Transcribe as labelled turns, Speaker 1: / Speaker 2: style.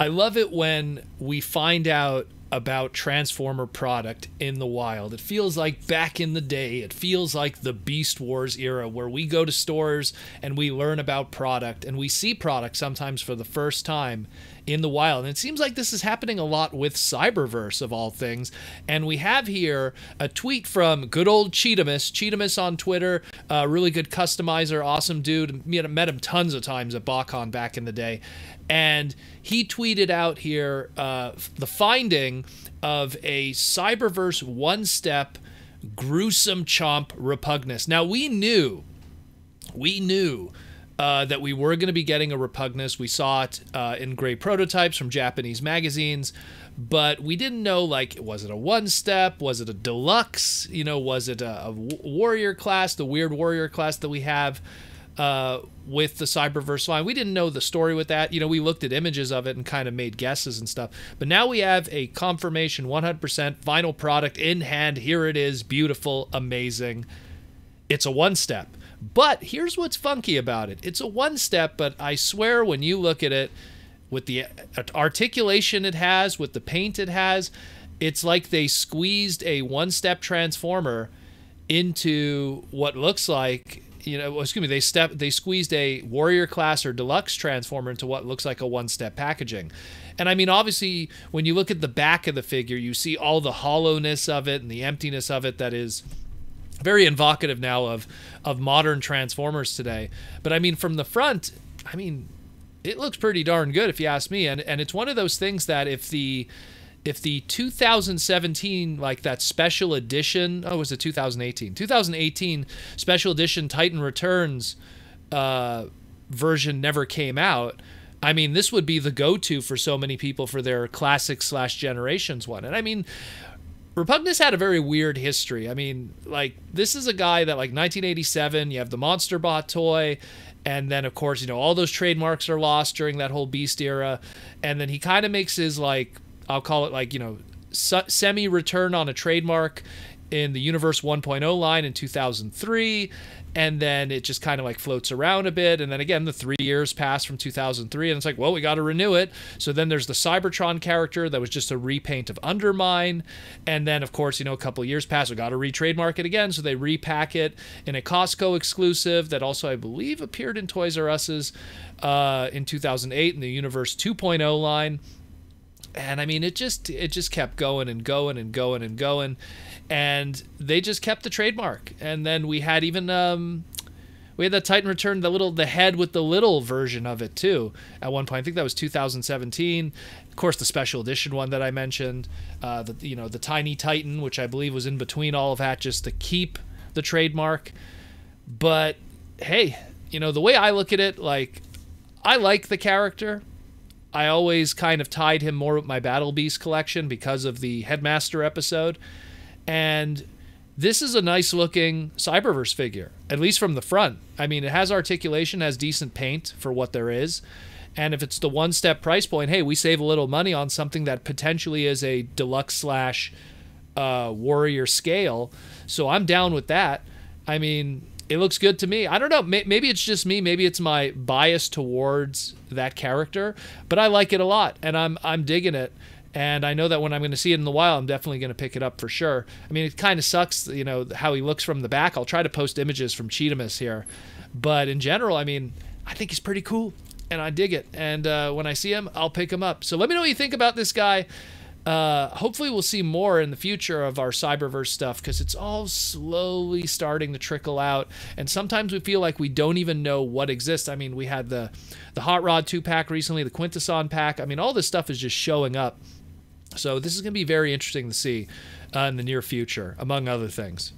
Speaker 1: I love it when we find out about Transformer product in the wild. It feels like back in the day, it feels like the Beast Wars era where we go to stores and we learn about product and we see product sometimes for the first time in the wild. And it seems like this is happening a lot with Cyberverse, of all things. And we have here a tweet from good old Cheetamus. Cheetamus on Twitter, uh, really good customizer, awesome dude. Met him tons of times at BotCon back in the day. And he tweeted out here uh, the finding of a Cyberverse one step gruesome chomp repugnus. Now, we knew, we knew uh, that we were going to be getting a Repugnus. We saw it uh, in gray prototypes from Japanese magazines, but we didn't know like was it a one step, was it a deluxe, you know, was it a, a warrior class, the weird warrior class that we have. Uh, with the Cyberverse line. We didn't know the story with that. You know, we looked at images of it and kind of made guesses and stuff. But now we have a confirmation 100% final product in hand. Here it is. Beautiful, amazing. It's a one step. But here's what's funky about it it's a one step, but I swear when you look at it, with the articulation it has, with the paint it has, it's like they squeezed a one step transformer into what looks like you know excuse me they step they squeezed a warrior class or deluxe transformer into what looks like a one step packaging and i mean obviously when you look at the back of the figure you see all the hollowness of it and the emptiness of it that is very evocative now of of modern Transformers today. But I mean, from the front, I mean, it looks pretty darn good if you ask me. And and it's one of those things that if the if the 2017 like that special edition oh it was it 2018 2018 special edition titan returns uh, version never came out i mean this would be the go-to for so many people for their classic slash generations one and i mean Repugnus had a very weird history. I mean, like this is a guy that like 1987, you have the Monster Bot toy, and then of course you know all those trademarks are lost during that whole Beast era, and then he kind of makes his like I'll call it like you know semi return on a trademark in the Universe 1.0 line in 2003. And then it just kind of like floats around a bit. And then again, the three years pass from 2003. And it's like, well, we got to renew it. So then there's the Cybertron character that was just a repaint of Undermine. And then, of course, you know, a couple years pass. We got to retrademark it again. So they repack it in a Costco exclusive that also, I believe, appeared in Toys R Us's uh, in 2008 in the Universe 2.0 line and I mean it just it just kept going and going and going and going, and they just kept the trademark. And then we had even um, we had the Titan Return, the little the head with the little version of it too. At one point, I think that was 2017. Of course, the special edition one that I mentioned, uh, the you know the Tiny Titan, which I believe was in between all of that just to keep the trademark. But hey, you know the way I look at it, like I like the character. I always kind of tied him more with my Battle Beast collection because of the Headmaster episode. And this is a nice looking Cyberverse figure, at least from the front. I mean, it has articulation, has decent paint for what there is. And if it's the one step price point, hey, we save a little money on something that potentially is a deluxe slash uh, warrior scale. So I'm down with that. I mean, it looks good to me. I don't know. Maybe it's just me. Maybe it's my bias towards that character, but I like it a lot, and I'm I'm digging it. And I know that when I'm going to see it in the wild, I'm definitely going to pick it up for sure. I mean, it kind of sucks, you know, how he looks from the back. I'll try to post images from Cheetamus here, but in general, I mean, I think he's pretty cool, and I dig it. And uh, when I see him, I'll pick him up. So let me know what you think about this guy. Uh, hopefully, we'll see more in the future of our Cyberverse stuff because it's all slowly starting to trickle out. And sometimes we feel like we don't even know what exists. I mean, we had the the Hot Rod two pack recently, the Quintesson pack. I mean, all this stuff is just showing up. So this is going to be very interesting to see uh, in the near future, among other things.